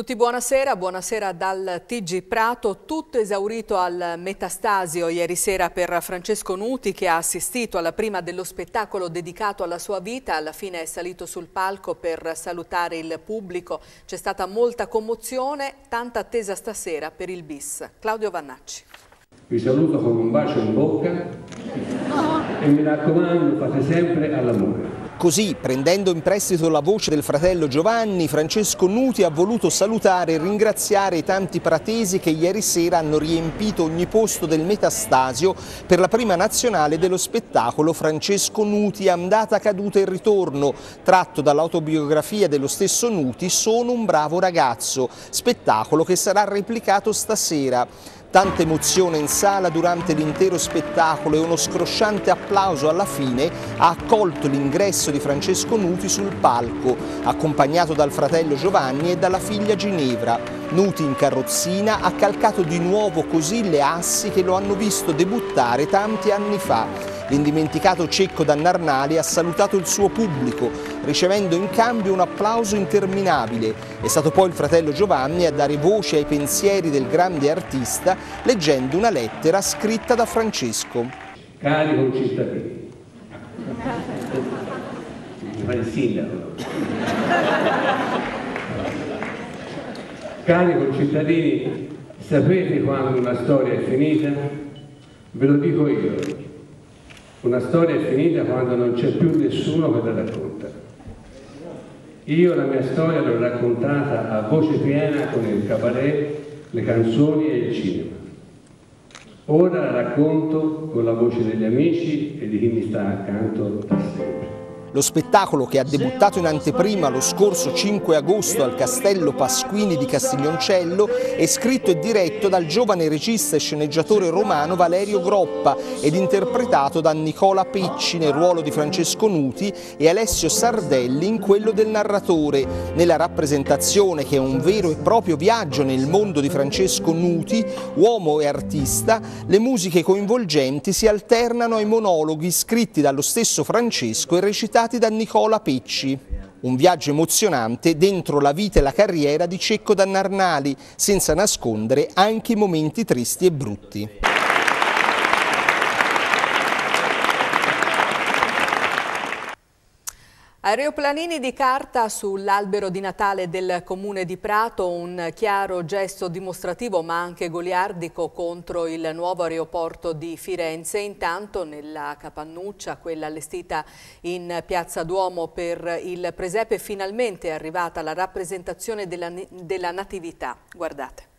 Tutti buonasera, buonasera dal TG Prato, tutto esaurito al metastasio ieri sera per Francesco Nuti che ha assistito alla prima dello spettacolo dedicato alla sua vita, alla fine è salito sul palco per salutare il pubblico, c'è stata molta commozione, tanta attesa stasera per il bis. Claudio Vannacci. Vi saluto con un bacio in bocca e mi raccomando fate sempre all'amore. Così, prendendo in prestito la voce del fratello Giovanni, Francesco Nuti ha voluto salutare e ringraziare i tanti pratesi che ieri sera hanno riempito ogni posto del metastasio per la prima nazionale dello spettacolo Francesco Nuti, andata, caduta e ritorno, tratto dall'autobiografia dello stesso Nuti, Sono un bravo ragazzo, spettacolo che sarà replicato stasera. Tanta emozione in sala durante l'intero spettacolo e uno scrosciante applauso alla fine ha accolto l'ingresso di Francesco Nuti sul palco, accompagnato dal fratello Giovanni e dalla figlia Ginevra. Nuti in carrozzina ha calcato di nuovo così le assi che lo hanno visto debuttare tanti anni fa L'indimenticato cecco d'Annarnali ha salutato il suo pubblico, ricevendo in cambio un applauso interminabile. È stato poi il fratello Giovanni a dare voce ai pensieri del grande artista leggendo una lettera scritta da Francesco. Cari concittadini, fa il sindaco. Cari concittadini, sapete quando una storia è finita? Ve lo dico io. Una storia è finita quando non c'è più nessuno che la racconta. Io la mia storia l'ho raccontata a voce piena con il cabaret, le canzoni e il cinema. Ora la racconto con la voce degli amici e di chi mi sta accanto da sempre. Lo spettacolo che ha debuttato in anteprima lo scorso 5 agosto al Castello Pasquini di Castiglioncello è scritto e diretto dal giovane regista e sceneggiatore romano Valerio Groppa ed interpretato da Nicola Picci nel ruolo di Francesco Nuti e Alessio Sardelli in quello del narratore. Nella rappresentazione che è un vero e proprio viaggio nel mondo di Francesco Nuti, uomo e artista, le musiche coinvolgenti si alternano ai monologhi scritti dallo stesso Francesco e recitati raccontati da Nicola Picci. Un viaggio emozionante dentro la vita e la carriera di Cecco Dannarnali, senza nascondere anche i momenti tristi e brutti. Aeroplanini di carta sull'albero di Natale del Comune di Prato, un chiaro gesto dimostrativo ma anche goliardico contro il nuovo aeroporto di Firenze. Intanto nella capannuccia, quella allestita in Piazza Duomo per il presepe, finalmente è arrivata la rappresentazione della, della Natività. Guardate.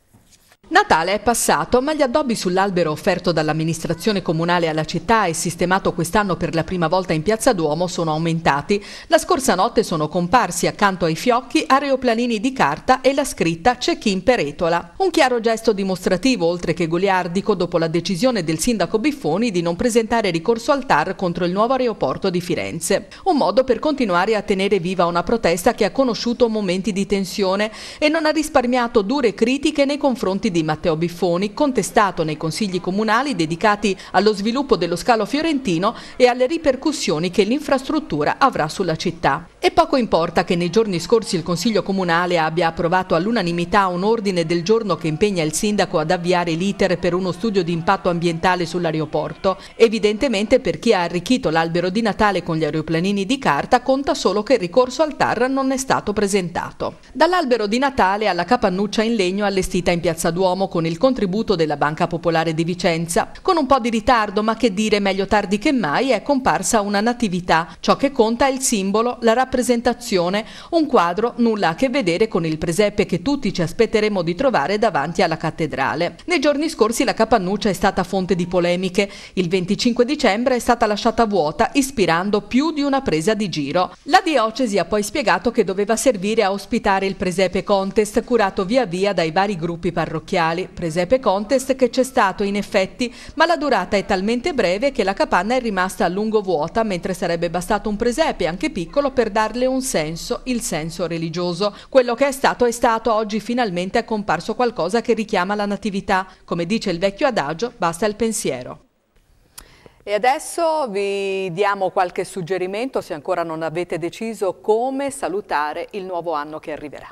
Natale è passato, ma gli addobbi sull'albero offerto dall'amministrazione comunale alla città e sistemato quest'anno per la prima volta in Piazza Duomo sono aumentati. La scorsa notte sono comparsi accanto ai fiocchi aeroplanini di carta e la scritta C'è chi in peretola. Un chiaro gesto dimostrativo, oltre che goliardico, dopo la decisione del sindaco Biffoni di non presentare ricorso al TAR contro il nuovo aeroporto di Firenze. Un modo per continuare a tenere viva una protesta che ha conosciuto momenti di tensione e non ha risparmiato dure critiche nei confronti di di Matteo Biffoni, contestato nei consigli comunali dedicati allo sviluppo dello scalo fiorentino e alle ripercussioni che l'infrastruttura avrà sulla città. E poco importa che nei giorni scorsi il Consiglio Comunale abbia approvato all'unanimità un ordine del giorno che impegna il Sindaco ad avviare l'iter per uno studio di impatto ambientale sull'aeroporto. Evidentemente per chi ha arricchito l'albero di Natale con gli aeroplanini di carta conta solo che il ricorso al TAR non è stato presentato. Dall'albero di Natale alla capannuccia in legno allestita in Piazza Duomo con il contributo della Banca Popolare di Vicenza. Con un po' di ritardo, ma che dire meglio tardi che mai, è comparsa una natività. Ciò che conta è il simbolo, la rappresentazione rappresentazione, un quadro nulla a che vedere con il presepe che tutti ci aspetteremo di trovare davanti alla cattedrale. Nei giorni scorsi la Capannuccia è stata fonte di polemiche. Il 25 dicembre è stata lasciata vuota, ispirando più di una presa di giro. La diocesi ha poi spiegato che doveva servire a ospitare il presepe contest curato via via dai vari gruppi parrocchiali. Presepe contest che c'è stato in effetti, ma la durata è talmente breve che la capanna è rimasta a lungo vuota, mentre sarebbe bastato un presepe anche piccolo per dare darle un senso, il senso religioso. Quello che è stato è stato, oggi finalmente è comparso qualcosa che richiama la natività. Come dice il vecchio adagio, basta il pensiero. E adesso vi diamo qualche suggerimento se ancora non avete deciso come salutare il nuovo anno che arriverà.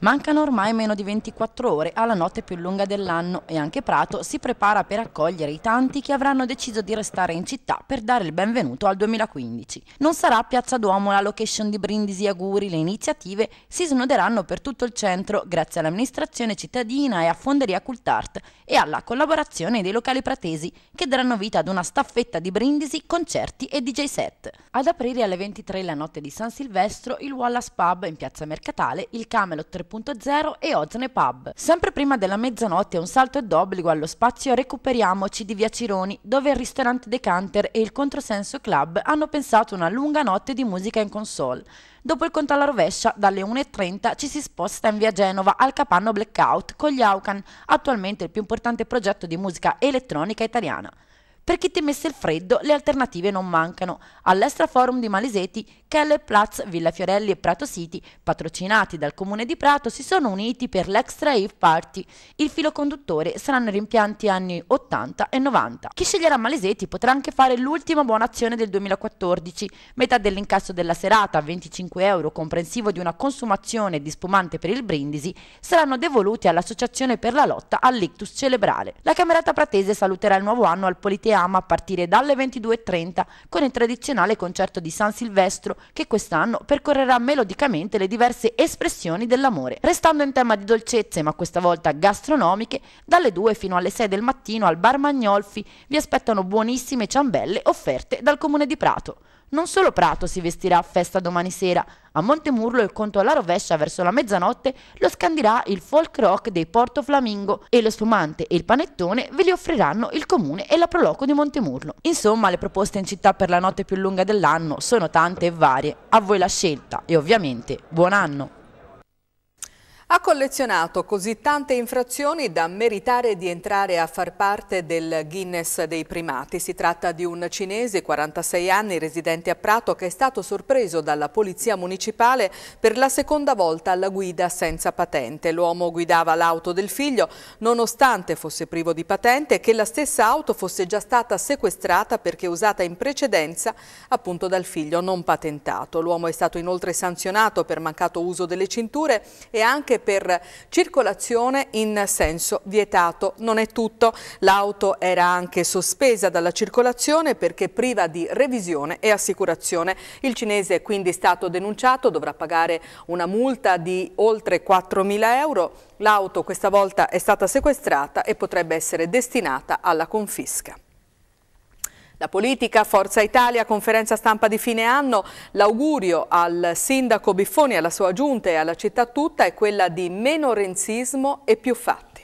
Mancano ormai meno di 24 ore alla notte più lunga dell'anno e anche Prato si prepara per accogliere i tanti che avranno deciso di restare in città per dare il benvenuto al 2015. Non sarà Piazza Duomo la location di Brindisi e Auguri, le iniziative si snoderanno per tutto il centro grazie all'amministrazione cittadina e a Fonderia Cultart e alla collaborazione dei locali pratesi che daranno vita ad una staffetta di Brindisi, concerti e DJ set. Ad aprire alle 23 la notte di San Silvestro il Wallace Pub in Piazza Mercatale, il Camelot 3 3.0 e Ozne Pub. Sempre prima della mezzanotte un salto d'obbligo allo spazio Recuperiamoci di Via Cironi, dove il ristorante Decanter e il Controsenso Club hanno pensato una lunga notte di musica in console. Dopo il conto alla rovescia, dalle 1.30 ci si sposta in via Genova al capanno Blackout con gli Aucan, attualmente il più importante progetto di musica elettronica italiana. Per chi temesse il freddo, le alternative non mancano. All'Estraforum di Maleseti, Kell, Platz, Villa Fiorelli e Prato City, patrocinati dal comune di Prato, si sono uniti per l'Extra Eve Party. Il filo conduttore saranno rimpianti anni 80 e 90. Chi sceglierà Maleseti potrà anche fare l'ultima buona azione del 2014, metà dell'incasso della serata, 25 euro, comprensivo di una consumazione di spumante per il brindisi, saranno devoluti all'Associazione per la lotta all'ictus cerebrale. La Camerata Pratese saluterà il nuovo anno al Politeatro Ama a partire dalle 22.30 con il tradizionale concerto di San Silvestro che quest'anno percorrerà melodicamente le diverse espressioni dell'amore. Restando in tema di dolcezze, ma questa volta gastronomiche, dalle 2 fino alle 6 del mattino al Bar Magnolfi vi aspettano buonissime ciambelle offerte dal comune di Prato. Non solo Prato si vestirà a festa domani sera, a Montemurlo il conto alla rovescia verso la mezzanotte lo scandirà il folk rock dei Porto Flamingo e lo sfumante e il panettone ve li offriranno il comune e la Proloco di Montemurlo. Insomma, le proposte in città per la notte più lunga dell'anno sono tante e varie. A voi la scelta e ovviamente buon anno! Ha collezionato così tante infrazioni da meritare di entrare a far parte del Guinness dei primati. Si tratta di un cinese, 46 anni, residente a Prato, che è stato sorpreso dalla polizia municipale per la seconda volta alla guida senza patente. L'uomo guidava l'auto del figlio nonostante fosse privo di patente e che la stessa auto fosse già stata sequestrata perché usata in precedenza appunto dal figlio non patentato. L'uomo è stato inoltre sanzionato per mancato uso delle cinture e anche anche per circolazione in senso vietato. Non è tutto, l'auto era anche sospesa dalla circolazione perché priva di revisione e assicurazione. Il cinese è quindi stato denunciato, dovrà pagare una multa di oltre 4.000 euro. L'auto questa volta è stata sequestrata e potrebbe essere destinata alla confisca. La politica, Forza Italia, conferenza stampa di fine anno, l'augurio al sindaco Biffoni, alla sua giunta e alla città tutta è quella di meno renzismo e più fatti.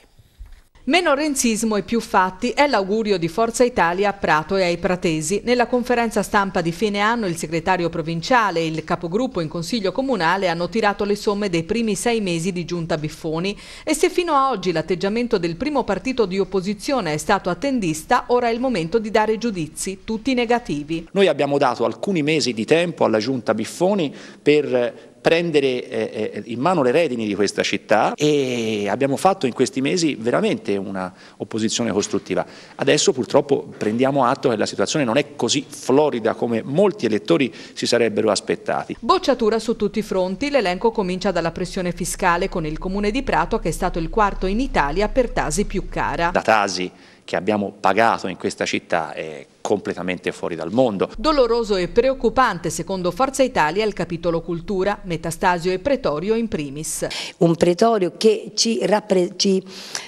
Meno renzismo e più fatti è l'augurio di Forza Italia a Prato e ai pratesi. Nella conferenza stampa di fine anno il segretario provinciale e il capogruppo in consiglio comunale hanno tirato le somme dei primi sei mesi di giunta Biffoni e se fino a oggi l'atteggiamento del primo partito di opposizione è stato attendista, ora è il momento di dare giudizi, tutti negativi. Noi abbiamo dato alcuni mesi di tempo alla giunta Biffoni per prendere eh, eh, in mano le redini di questa città e abbiamo fatto in questi mesi veramente una opposizione costruttiva. Adesso purtroppo prendiamo atto che la situazione non è così florida come molti elettori si sarebbero aspettati. Bocciatura su tutti i fronti, l'elenco comincia dalla pressione fiscale con il comune di Prato che è stato il quarto in Italia per Tasi più cara. Da Tasi che abbiamo pagato in questa città è completamente fuori dal mondo. Doloroso e preoccupante secondo Forza Italia il capitolo cultura, Metastasio e Pretorio in primis. Un Pretorio che ci, rappresenta,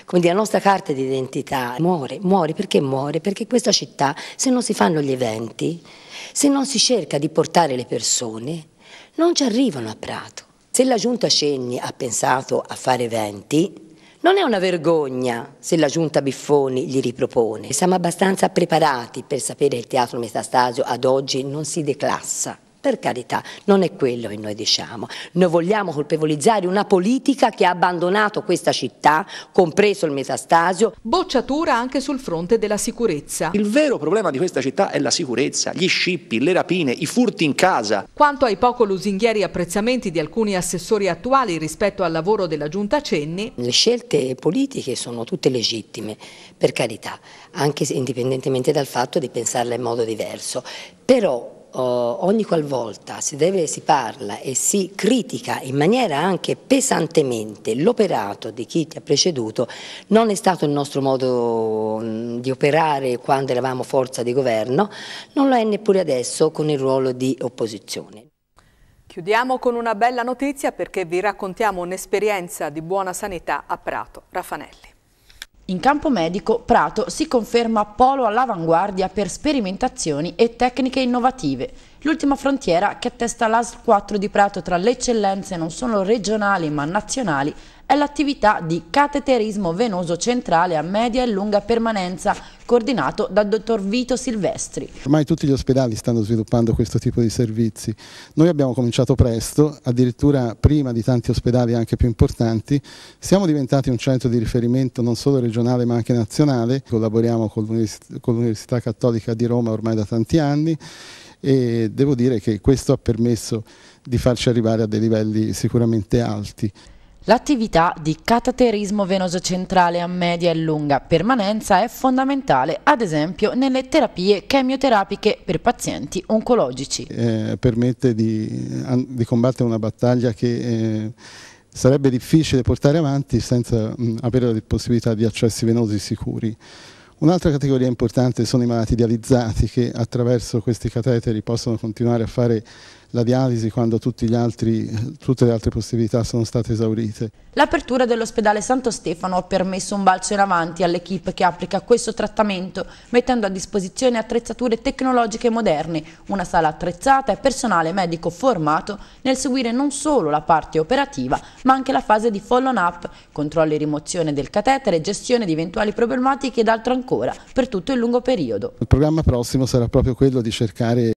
come dire, la nostra carta d'identità. muore, muore perché muore? Perché questa città se non si fanno gli eventi, se non si cerca di portare le persone, non ci arrivano a Prato. Se la giunta Cenni ha pensato a fare eventi, non è una vergogna se la giunta Biffoni gli ripropone, siamo abbastanza preparati per sapere che il teatro Metastasio ad oggi non si declassa per carità, non è quello che noi diciamo. Noi vogliamo colpevolizzare una politica che ha abbandonato questa città, compreso il metastasio. Bocciatura anche sul fronte della sicurezza. Il vero problema di questa città è la sicurezza, gli scippi, le rapine, i furti in casa. Quanto ai poco lusinghieri apprezzamenti di alcuni assessori attuali rispetto al lavoro della Giunta Cenni. Le scelte politiche sono tutte legittime, per carità, anche indipendentemente dal fatto di pensarle in modo diverso. Però ogni qualvolta si, deve, si parla e si critica in maniera anche pesantemente l'operato di chi ti ha preceduto, non è stato il nostro modo mm, di operare quando eravamo forza di governo, non lo è neppure adesso con il ruolo di opposizione. Chiudiamo con una bella notizia perché vi raccontiamo un'esperienza di buona sanità a Prato. Raffanelli. In campo medico, Prato si conferma polo all'avanguardia per sperimentazioni e tecniche innovative. L'ultima frontiera che attesta l'ASL 4 di Prato tra le eccellenze non solo regionali ma nazionali è l'attività di cateterismo venoso centrale a media e lunga permanenza coordinato dal dottor Vito Silvestri. Ormai tutti gli ospedali stanno sviluppando questo tipo di servizi. Noi abbiamo cominciato presto, addirittura prima di tanti ospedali anche più importanti. Siamo diventati un centro di riferimento non solo regionale ma anche nazionale. Collaboriamo con l'Università Cattolica di Roma ormai da tanti anni e devo dire che questo ha permesso di farci arrivare a dei livelli sicuramente alti. L'attività di cateterismo venoso centrale a media e lunga permanenza è fondamentale, ad esempio, nelle terapie chemioterapiche per pazienti oncologici. Eh, permette di, di, combattere una battaglia che eh, sarebbe difficile portare avanti senza mh, avere la possibilità di accessi venosi sicuri. Un'altra categoria importante sono i malati dializzati che attraverso questi cateteri possono continuare a fare la dialisi quando altri, tutte le altre possibilità sono state esaurite. L'apertura dell'ospedale Santo Stefano ha permesso un balzo in avanti all'equipe che applica questo trattamento, mettendo a disposizione attrezzature tecnologiche moderne, una sala attrezzata e personale medico formato nel seguire non solo la parte operativa, ma anche la fase di follow-up, controlli e rimozione del catetere, gestione di eventuali problematiche ed altro ancora, per tutto il lungo periodo. Il programma prossimo sarà proprio quello di cercare